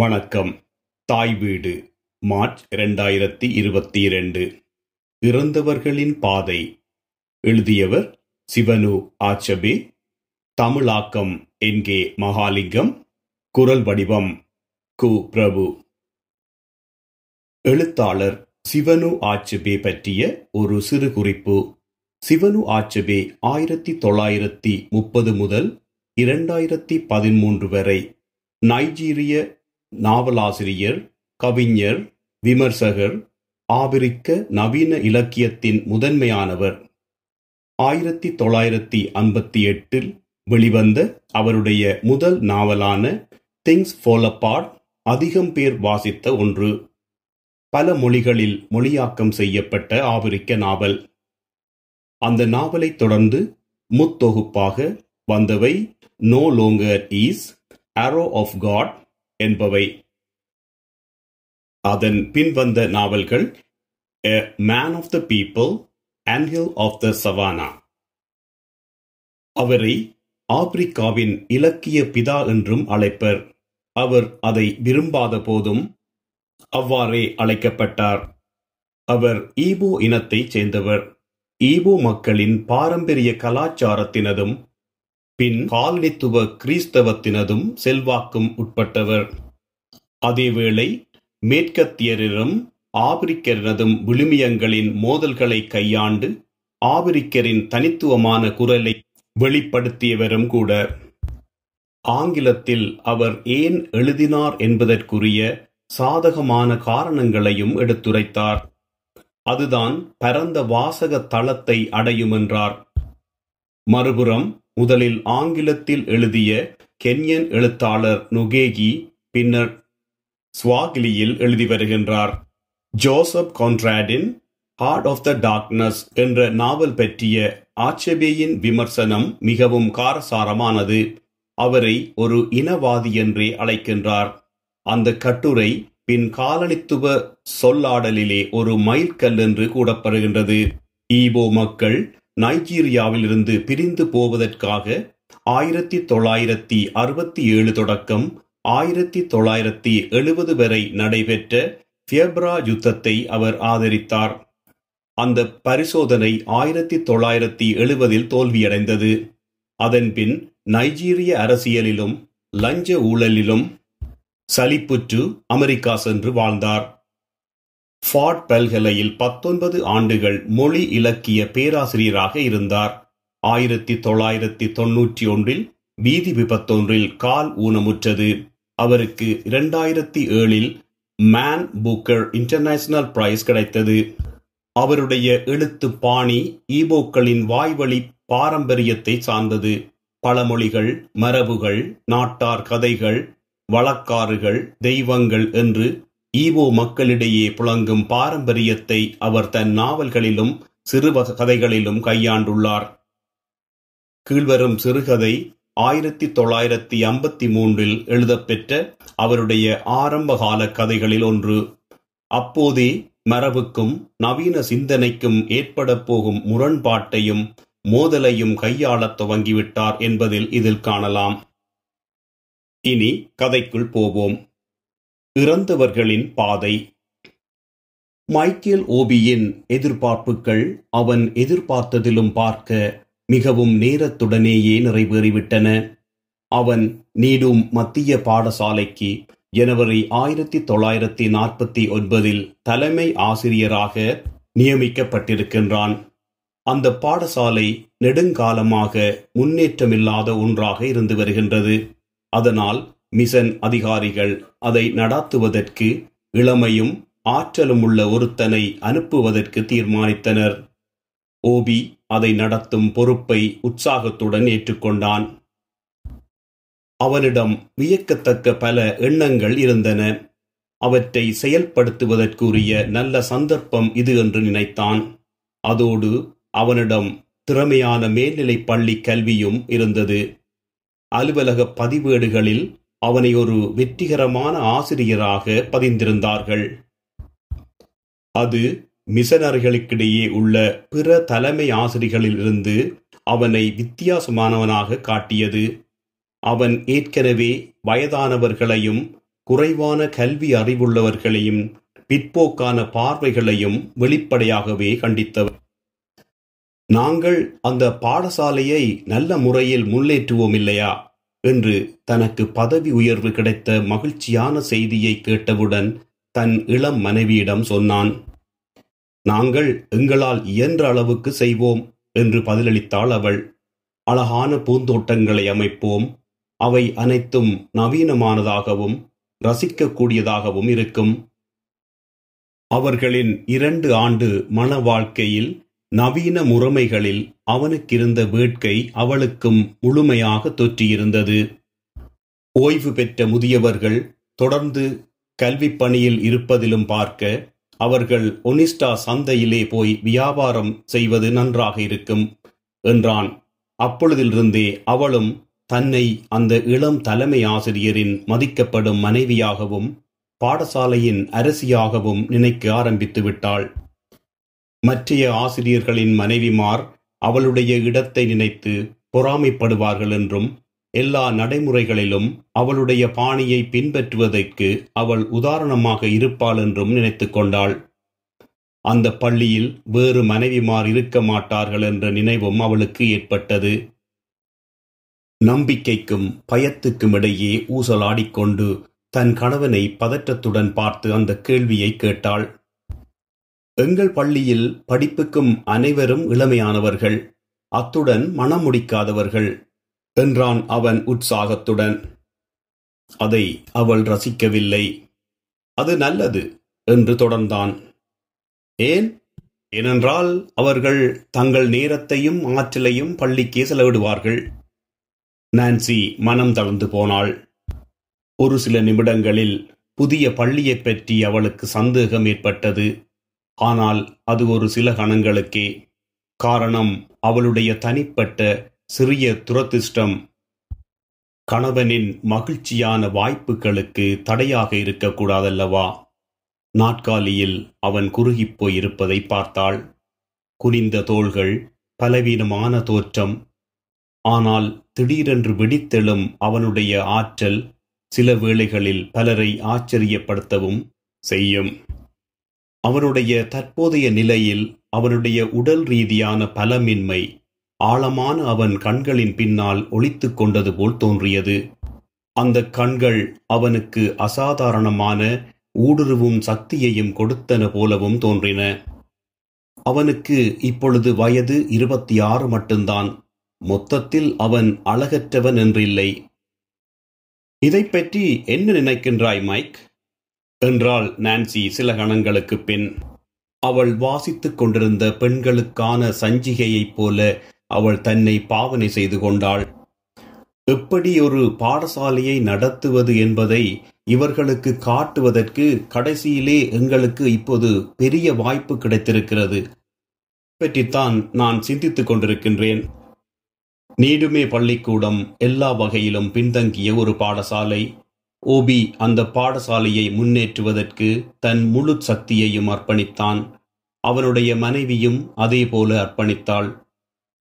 வணக்கம் தாய் வீடு மார்ச் இரண்டாயிரத்தி இருபத்தி இரண்டு இறந்தவர்களின் பாதை எழுதியவர் சிவனு ஆச்சபே தமிழாக்கம் என்கே மகாலிங்கம் குரல் வடிவம் கு பிரபு எழுத்தாளர் சிவனு ஆச்சபே பற்றிய ஒரு சிறு குறிப்பு சிவனு ஆச்சபே ஆயிரத்தி தொள்ளாயிரத்தி முப்பது முதல் இரண்டாயிரத்தி பதிமூன்று வரை நைஜீரிய நாவலாசிரியர் கவிஞர் விமர்சகர் ஆபிரிக்க நவீன இலக்கியத்தின் முதன்மையானவர் ஆயிரத்தி தொள்ளாயிரத்தி ஐம்பத்தி எட்டில் வெளிவந்த அவருடைய முதல் நாவலான திங்ஸ் ஃபால் அதிகம் பேர் வாசித்த ஒன்று பல மொழிகளில் மொழியாக்கம் செய்யப்பட்ட ஆபிரிக்க நாவல் அந்த நாவலை தொடர்ந்து முத்தொகுப்பாக வந்தவை no longer ease arrow of God என்பவை அதன் பின்வந்த நாவல்கள் a man of the people anthill of the savannah அவரை ஆப்பிரிக்காவின் இலக்கிய பிதா என்றும் அழைப்பர் அவர் அதை விரும்பாத போதும் அவ்வாறே அழைக்கப்பட்டார் அவர் ஈபோ இனத்தைச் சேர்ந்தவர் ஈபோ மக்களின் பாரம்பரிய கலாச்சாரத்தினதும் பின் காலனித்துவ கிறிஸ்தவத்தினதும் செல்வாக்கும் உட்பட்டவர். அதேவேளை மேற்கத்தியரிடம் ஆபிரிக்கரினதும் விழுமியங்களின் மோதல்களை கையாண்டு ஆபிரிக்கரின் தனித்துவமான குரலை வெளிப்படுத்தியவரும் கூட. ஆங்கிலத்தில் அவர் ஏன் எழுதினார் என்பதற்குரிய சாதகமான காரணங்களையும் எடுத்துரைத்தார். அதுதான் பரந்த வாசக தளத்தை அடையுமென்றார். மறுபுறம் முதலில் ஆங்கிலத்தில் எழுதிய கென்யன் எழுத்தாளர் நுகேகி பின்னர் ஸ்வாகிலியில் எழுதி வருகின்றார் ஜோசப் கான்ட்ராடின் ஹார்ட் ஆஃப் த டார்க்னஸ் என்ற நாவல் பற்றிய ஆச்சபேயின் விமர்சனம் மிகவும் காரசாரமானது அவரை ஒரு இனவாதி என்றே அழைக்கின்றார் அந்த கட்டுரை பின் காலனித்துவ சொல்லாடலிலே ஒரு மைல்கல் என்று கூடப்படுகின்றது ஈபோ மக்கள் நைஜீரியாவிலிருந்து பிரிந்து போவதற்காக ஆயிரத்தி தொள்ளாயிரத்தி அறுபத்தி ஏழு தொடக்கம் ஆயிரத்தி தொள்ளாயிரத்தி எழுபது வரை நடைபெற்ற ஃபியப்ரா யுத்தத்தை அவர் ஆதரித்தார் அந்த பரிசோதனை ஆயிரத்தி தொள்ளாயிரத்தி எழுபதில் தோல்வியடைந்தது அதன்பின் நைஜீரிய அரசியலிலும் லஞ்ச ஊழலிலும் சலிப்புற்று அமெரிக்கா சென்று வாழ்ந்தார் ஃபார்ட் பல்கலையில் பத்தொன்பது ஆண்டுகள் மொழி இலக்கிய பேராசிரியராக இருந்தார் ஆயிரத்தி தொள்ளாயிரத்தி தொன்னூற்றி ஒன்றில் வீதி விபத்தொன்றில் கால் ஊனமுற்றது அவருக்கு இரண்டாயிரத்தி ஏழில் மேன் புக்கர் இன்டர்நேஷனல் பிரைஸ் கிடைத்தது அவருடைய எழுத்து பாணி ஈபோக்களின் வாய்வழி பாரம்பரியத்தை சார்ந்தது பழமொழிகள் மரபுகள் நாட்டார் கதைகள் வழக்காறுகள் தெய்வங்கள் என்று ஈவோ மக்களிடையே புழங்கும் பாரம்பரியத்தை அவர் தன் நாவல்களிலும் சிறு கதைகளிலும் கையாண்டுள்ளார் கீழ்வரும் சிறுகதை ஆயிரத்தி தொள்ளாயிரத்தி ஐம்பத்தி மூன்றில் எழுதப்பெற்ற அவருடைய ஆரம்பகால கதைகளில் ஒன்று அப்போதே மரபுக்கும் நவீன சிந்தனைக்கும் ஏற்பட போகும் முரண்பாட்டையும் மோதலையும் கையாளத் துவங்கிவிட்டார் என்பதில் இதில் காணலாம் இனி கதைக்குள் போவோம் இறந்தவர்களின் பாதை மைக்கேல் ஓபியின் எதிர்பார்ப்புகள் அவன் எதிர்பார்த்ததிலும் பார்க்க மிகவும் நேரத்துடனேயே நிறைவேறிவிட்டன அவன் நீடும் மத்திய பாடசாலைக்கு ஜனவரி ஆயிரத்தி தொள்ளாயிரத்தி நாற்பத்தி ஒன்பதில் தலைமை ஆசிரியராக நியமிக்கப்பட்டிருக்கின்றான் அந்த பாடசாலை நெடுங்காலமாக முன்னேற்றமில்லாத ஒன்றாக இருந்து வருகின்றது அதனால் மிஷன் அதிகாரிகள் அதை நடாத்துவதற்கு இளமையும் ஆற்றலும் உள்ள ஒருத்தனை அனுப்புவதற்கு தீர்மானித்தனர் ஓபி அதை நடத்தும் பொறுப்பை உற்சாகத்துடன் ஏற்றுக்கொண்டான் அவனிடம் வியக்கத்தக்க பல எண்ணங்கள் இருந்தன அவற்றை செயல்படுத்துவதற்குரிய நல்ல சந்தர்ப்பம் இது என்று நினைத்தான் அதோடு அவனிடம் திறமையான மேல்நிலை பள்ளி கல்வியும் இருந்தது அலுவலக பதிவேடுகளில் அவனை ஒரு வெற்றிகரமான ஆசிரியராக பதிந்திருந்தார்கள் அது மிஷனர்களுக்கிடையே உள்ள பிற தலைமை ஆசிரியர்களிலிருந்து அவனை வித்தியாசமானவனாக காட்டியது அவன் ஏற்கனவே வயதானவர்களையும் குறைவான கல்வி அறிவுள்ளவர்களையும் பிற்போக்கான பார்வைகளையும் வெளிப்படையாகவே கண்டித்தவர் நாங்கள் அந்த பாடசாலையை நல்ல முறையில் முன்னேற்றுவோம் இல்லையா என்று தனக்கு பதவி உயர்வு கிடைத்த மகிழ்ச்சியான செய்தியை கேட்டவுடன் தன் இளம் மனைவியிடம் சொன்னான் நாங்கள் எங்களால் இயன்ற அளவுக்கு செய்வோம் என்று பதிலளித்தாள் அவள் அழகான பூந்தோட்டங்களை அமைப்போம் அவை அனைத்தும் நவீனமானதாகவும் ரசிக்கக்கூடியதாகவும் இருக்கும் அவர்களின் இரண்டு ஆண்டு மன வாழ்க்கையில் நவீன முறைமைகளில் அவனுக்கிருந்த வேட்கை அவளுக்கும் முழுமையாக தொற்றியிருந்தது ஓய்வு பெற்ற முதியவர்கள் தொடர்ந்து கல்விப் பணியில் இருப்பதிலும் பார்க்க அவர்கள் ஒனிஸ்டா சந்தையிலே போய் வியாபாரம் செய்வது நன்றாக இருக்கும் என்றான் அப்பொழுதிலிருந்தே அவளும் தன்னை அந்த இளம் தலைமை ஆசிரியரின் மதிக்கப்படும் மனைவியாகவும் பாடசாலையின் அரசியாகவும் நினைக்க ஆரம்பித்து விட்டாள் மற்றைய ஆசிரியர்களின் மனைவிமார் அவளுடைய இடத்தை நினைத்து பொறாமைப்படுவார்கள் என்றும் எல்லா நடைமுறைகளிலும் அவளுடைய பாணியை பின்பற்றுவதற்கு அவள் உதாரணமாக இருப்பாள் என்றும் நினைத்து கொண்டாள் அந்த பள்ளியில் வேறு மனைவிமார் இருக்க மாட்டார்கள் என்ற நினைவும் அவளுக்கு ஏற்பட்டது நம்பிக்கைக்கும் பயத்துக்கும் இடையே ஊசலாடிக்கொண்டு தன் கணவனை பதற்றத்துடன் பார்த்து அந்த கேள்வியை கேட்டாள் எங்கள் பள்ளியில் படிப்புக்கும் அனைவரும் இளமையானவர்கள், அத்துடன் மணம் முடிக்காதவர்கள் என்றான் அவன் உற்சாகத்துடன். அதை அவள் ரசிக்கவில்லை. அது நல்லது என்று தொடர்ந்தான். ஏன்? ஏனென்றால் அவர்கள் தங்கள் நேரத்தையும் ஆற்றலையும் பள்ளிக்கே செலவிடுவார்கள். நான்சி மனம் தளர்ந்து போனாள். ஒரு சில நிமிடங்களில் புதிய பள்ளியைப் பற்றி அவளுக்கு சந்தேகம் ஏற்பட்டது. ஆனால் அது ஒரு சில கணங்களுக்கே காரணம் அவளுடைய தனிப்பட்ட சிறிய துரதிர்ஷ்டம் கணவனின் மகிழ்ச்சியான வாய்ப்புகளுக்கு தடையாக இருக்கக்கூடாதல்லவா நாற்காலியில் அவன் குறுகிப் போயிருப்பதை பார்த்தாள் குனிந்த தோள்கள் பலவீனமான தோற்றம் ஆனால் திடீரென்று வெடித்தெழும் அவனுடைய ஆற்றல் சில வேளைகளில் பலரை ஆச்சரியப்படுத்தவும் செய்யும் அவனுடைய தற்போதைய நிலையில் அவனுடைய உடல் ரீதியான பலமின்மை ஆழமான அவன் கண்களின் பின்னால் ஒளித்து கொண்டது போல் தோன்றியது அந்த கண்கள் அவனுக்கு அசாதாரணமான ஊடுருவும் சக்தியையும் கொடுத்தன போலவும் தோன்றின அவனுக்கு இப்பொழுது வயது இருபத்தி ஆறு மட்டும்தான் மொத்தத்தில் அவன் அழகற்றவன் என்றில்லை இதை பற்றி என்ன நினைக்கின்றாய் மைக் என்றாள் நான்சி சில கணங்களுக்கு பின் அவள் வாசித்துக் கொண்டிருந்த பெண்களுக்கான சஞ்சிகையைப் போல அவள் தன்னை பாவனை செய்து கொண்டாள் எப்படி ஒரு பாடசாலையை நடத்துவது என்பதை இவர்களுக்கு காட்டுவதற்கு கடைசியிலே எங்களுக்கு இப்போது பெரிய வாய்ப்பு கிடைத்திருக்கிறது பற்றித்தான் நான் சிந்தித்துக் கொண்டிருக்கின்றேன் நீடுமே பள்ளிக்கூடம் எல்லா வகையிலும் பின்தங்கிய ஒரு பாடசாலை ஓபி அந்த பாடசாலையை முன்னேற்றுவதற்கு தன் முழு சக்தியையும் அர்ப்பணித்தான் அவனுடைய மனைவியும் அதேபோல அர்ப்பணித்தாள்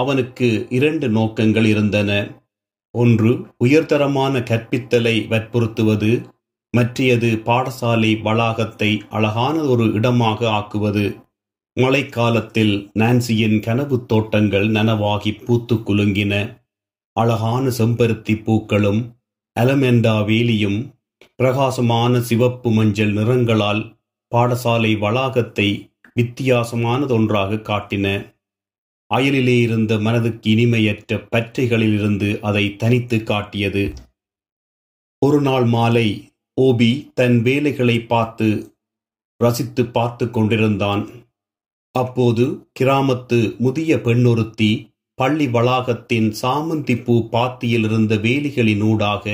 அவனுக்கு இரண்டு நோக்கங்கள் இருந்தன ஒன்று உயர்தரமான கற்பித்தலை வற்புறுத்துவது மற்றியது பாடசாலை வளாகத்தை அழகான ஒரு இடமாக ஆக்குவது மழைக்காலத்தில் நான்சியின் கனவு தோட்டங்கள் நனவாகி பூத்து குலுங்கின அழகான செம்பருத்தி பூக்களும் அலமெண்டா வேலியும் பிரகாசமான சிவப்பு மஞ்சள் நிறங்களால் பாடசாலை வளாகத்தை வித்தியாசமானதொன்றாக காட்டின அயலிலே இருந்த மனதுக்கு இனிமையற்ற பற்றைகளிலிருந்து அதை தனித்து காட்டியது ஒரு நாள் மாலை ஓபி தன் வேலைகளை பார்த்து ரசித்து பார்த்து கொண்டிருந்தான் அப்போது கிராமத்து முதிய பெண்ணொருத்தி பள்ளி வளாகத்தின் சாமந்திப்பூ பாத்தியிலிருந்த வேலிகளினூடாக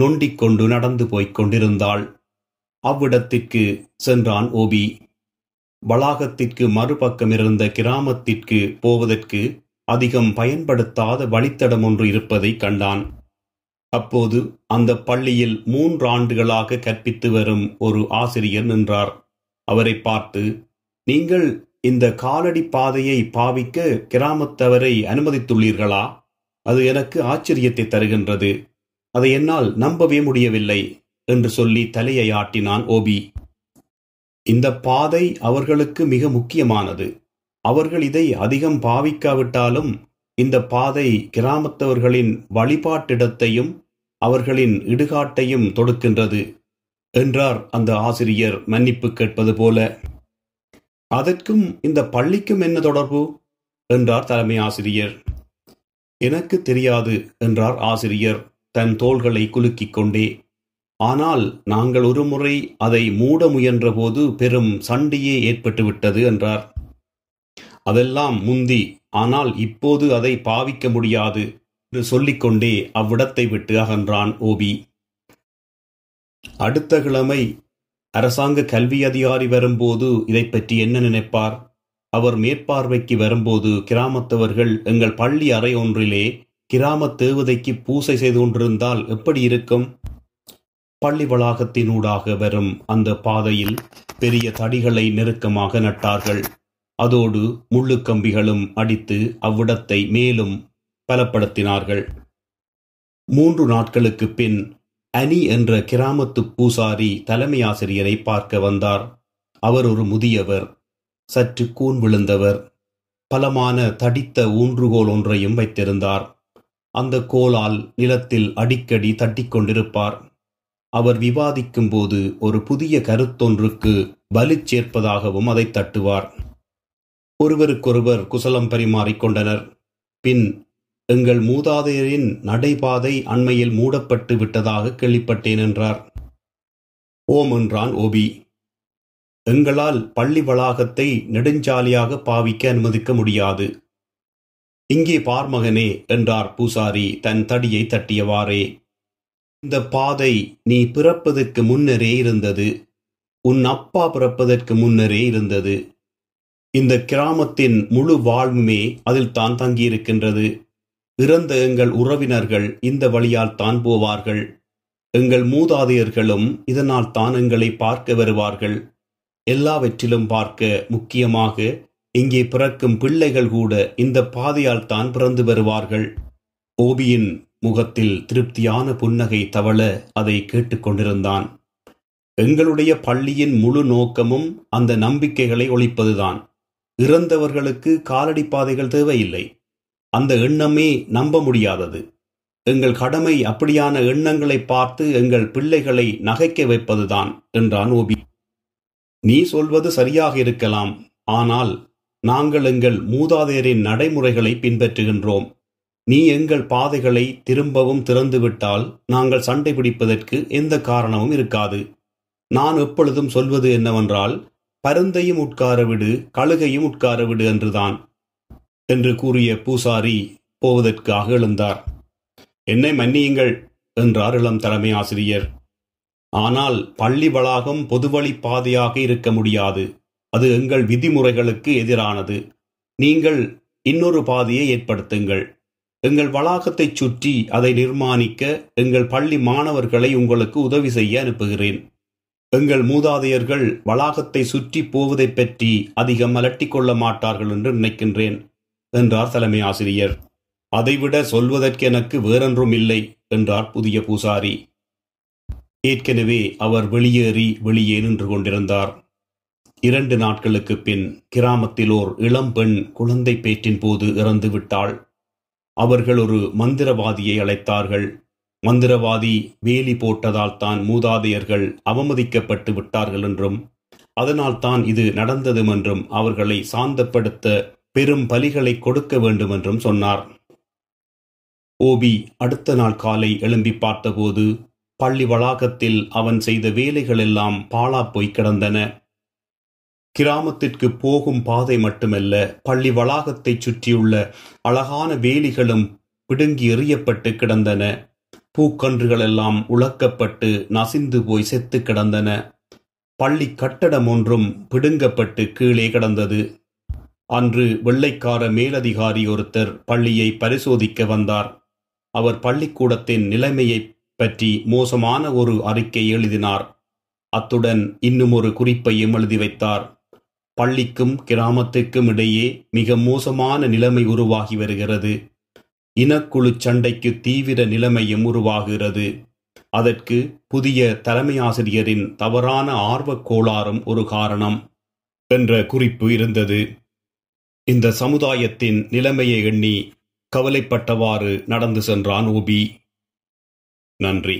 நொண்டிக் கொண்டு நடந்து போய்க் கொண்டிருந்தாள் அவ்விடத்திற்கு சென்றான் ஓபி வளாகத்திற்கு மறுபக்கம் இருந்த கிராமத்திற்கு போவதற்கு அதிகம் பயன்படுத்தாத வழித்தடம் ஒன்று இருப்பதை கண்டான் அப்போது அந்த பள்ளியில் மூன்று ஆண்டுகளாக கற்பித்து வரும் ஒரு ஆசிரியர் நின்றார் அவரை பார்த்து நீங்கள் இந்த காலடி பாதையை பாவிக்க கிராமத்தவரை அனுமதித்துள்ளீர்களா அது எனக்கு ஆச்சரியத்தை தருகின்றது அதை என்னால் நம்பவே முடியவில்லை என்று சொல்லி தலையை ஆட்டினான் ஓபி இந்த பாதை அவர்களுக்கு மிக முக்கியமானது அவர்கள் இதை அதிகம் பாவிக்காவிட்டாலும் இந்த பாதை கிராமத்தவர்களின் வழிபாட்டிடத்தையும் அவர்களின் இடுகாட்டையும் தொடுக்கின்றது என்றார் அந்த ஆசிரியர் மன்னிப்பு கேட்பது போல அதற்கும் இந்த பள்ளிக்கும் என்ன தொடர்பு என்றார் தலைமை ஆசிரியர் எனக்கு தெரியாது என்றார் ஆசிரியர் தன் தோள்களை குலுக்கிக் கொண்டே ஆனால் நாங்கள் ஒருமுறை அதை மூட முயன்றபோது பெரும் சண்டையே ஏற்பட்டுவிட்டது என்றார் அதெல்லாம் முந்தி ஆனால் இப்போது அதை பாவிக்க முடியாது என்று சொல்லிக்கொண்டே அவ்விடத்தை விட்டு அகன்றான் ஓபி அடுத்த கிழமை அரசாங்க கல்வி அதிகாரி வரும்போது இதை பற்றி என்ன நினைப்பார் அவர் மேற்பார்வைக்கு வரும்போது கிராமத்தவர்கள் எங்கள் பள்ளி அறை ஒன்றிலே கிராம தேவதைக்கு பூசை செய்து கொண்டிருந்தால் எப்படி இருக்கும் பள்ளி வளாகத்தினூடாக வரும் அந்த பாதையில் பெரிய தடிகளை நெருக்கமாக நட்டார்கள் அதோடு முள்ளுக்கம்பிகளும் அடித்து அவ்விடத்தை மேலும் பலப்படுத்தினார்கள் மூன்று நாட்களுக்கு பின் அனி என்ற கிராமத்து பூசாரி தலைமை ஆசிரியரை பார்க்க வந்தார் அவர் ஒரு முதியவர் சற்று கூன் விழுந்தவர் பலமான தடித்த ஊன்றுகோல் ஒன்றையும் வைத்திருந்தார் அந்த கோலால் நிலத்தில் அடிக்கடி தட்டிக்கொண்டிருப்பார் அவர் விவாதிக்கும் போது ஒரு புதிய கருத்தொன்றுக்கு பலி சேர்ப்பதாகவும் அதை தட்டுவார் ஒருவருக்கொருவர் குசலம் பரிமாறிக்கொண்டனர் பின் எங்கள் மூதாதையரின் நடைபாதை அண்மையில் மூடப்பட்டு விட்டதாக கேள்விப்பட்டேன் என்றார் ஓம் என்றான் ஓபி எங்களால் பள்ளி வளாகத்தை நெடுஞ்சாலியாக பாவிக்க அனுமதிக்க முடியாது இங்கே பார்மகனே என்றார் பூசாரி தன் தடியை தட்டியவாறே இந்த பாதை நீ பிறப்பதற்கு முன்னரே இருந்தது உன் அப்பா பிறப்பதற்கு முன்னரே இருந்தது இந்த கிராமத்தின் முழு வாழ்வுமே அதில் தான் தங்கியிருக்கின்றது இறந்த எங்கள் உறவினர்கள் இந்த வழியால் தான் போவார்கள் எங்கள் மூதாதையர்களும் இதனால் தான் எங்களை பார்க்க வருவார்கள் எல்லாவற்றிலும் பார்க்க முக்கியமாக இங்கே பிறக்கும் பிள்ளைகள் கூட இந்த பாதையால் தான் பிறந்து வருவார்கள் ஓபியின் முகத்தில் திருப்தியான புன்னகை தவள அதை கேட்டுக்கொண்டிருந்தான் எங்களுடைய பள்ளியின் முழு நோக்கமும் அந்த நம்பிக்கைகளை ஒழிப்பதுதான் இறந்தவர்களுக்கு காலடி பாதைகள் தேவையில்லை அந்த எண்ணமே நம்ப முடியாதது எங்கள் கடமை அப்படியான எண்ணங்களை பார்த்து எங்கள் பிள்ளைகளை நகைக்க வைப்பதுதான் என்றான் ஓபி நீ சொல்வது சரியாக இருக்கலாம் ஆனால் நாங்கள் எங்கள் மூதாதையரின் நடைமுறைகளை பின்பற்றுகின்றோம் நீ எங்கள் பாதைகளை திரும்பவும் திறந்துவிட்டால் நாங்கள் சண்டை பிடிப்பதற்கு எந்த காரணமும் இருக்காது நான் எப்பொழுதும் சொல்வது என்னவென்றால் பருந்தையும் உட்கார விடு கழுகையும் உட்கார விடு என்றுதான் என்று கூறிய பூசாரி போவதற்காக எழுந்தார் என்னை மன்னியுங்கள் என்றார் இளம் தலைமை ஆசிரியர் ஆனால் பள்ளி வளாகம் பொதுவழி பாதையாக இருக்க முடியாது அது எங்கள் விதிமுறைகளுக்கு எதிரானது நீங்கள் இன்னொரு பாதையை ஏற்படுத்துங்கள் எங்கள் வளாகத்தைச் சுற்றி அதை நிர்மாணிக்க எங்கள் பள்ளி மாணவர்களை உங்களுக்கு உதவி செய்ய அனுப்புகிறேன் எங்கள் மூதாதையர்கள் வளாகத்தை சுற்றி போவதை பற்றி அதிகம் அலட்டிக்கொள்ள மாட்டார்கள் என்று நினைக்கின்றேன் என்றார் தலைமை ஆசிரியர் அதைவிட எனக்கு வேறென்றும் இல்லை என்றார் புதிய பூசாரி ஏற்கனவே அவர் வெளியேறி வெளியே நின்று கொண்டிருந்தார் இரண்டு நாட்களுக்கு பின் கிராமத்தில் ஓர் இளம்பெண் குழந்தை பேற்றின் போது இறந்து விட்டாள் அவர்கள் ஒரு மந்திரவாதியை அழைத்தார்கள் மந்திரவாதி வேலி போட்டதால் தான் மூதாதையர்கள் அவமதிக்கப்பட்டு விட்டார்கள் என்றும் அதனால் தான் இது நடந்ததும் என்றும் அவர்களை சாந்தப்படுத்த பெரும் பலிகளை கொடுக்க வேண்டும் என்றும் சொன்னார் ஓபி அடுத்த நாள் காலை எழும்பி பார்த்தபோது பள்ளி வளாகத்தில் அவன் செய்த வேலைகள் வேலைகளெல்லாம் போய் கிடந்தன கிராமத்திற்கு போகும் பாதை மட்டுமல்ல பள்ளி வளாகத்தைச் சுற்றியுள்ள அழகான வேலிகளும் பிடுங்கி எறியப்பட்டு கிடந்தன பூக்கன்றுகளெல்லாம் உலக்கப்பட்டு நசிந்து போய் செத்து கிடந்தன பள்ளி கட்டடம் ஒன்றும் பிடுங்கப்பட்டு கீழே கிடந்தது அன்று வெள்ளைக்கார மேலதிகாரி ஒருத்தர் பள்ளியை பரிசோதிக்க வந்தார் அவர் பள்ளிக்கூடத்தின் நிலைமையை பற்றி மோசமான ஒரு அறிக்கை எழுதினார் அத்துடன் இன்னும் ஒரு குறிப்பையும் எழுதி வைத்தார் பள்ளிக்கும் கிராமத்திற்கும் இடையே மிக மோசமான நிலைமை உருவாகி வருகிறது இனக்குழு சண்டைக்கு தீவிர நிலைமையும் உருவாகிறது அதற்கு புதிய தலைமை ஆசிரியரின் தவறான ஆர்வக் கோளாறும் ஒரு காரணம் என்ற குறிப்பு இருந்தது இந்த சமுதாயத்தின் நிலைமையை எண்ணி கவலைப்பட்டவாறு நடந்து சென்றான் ஓபி நன்றி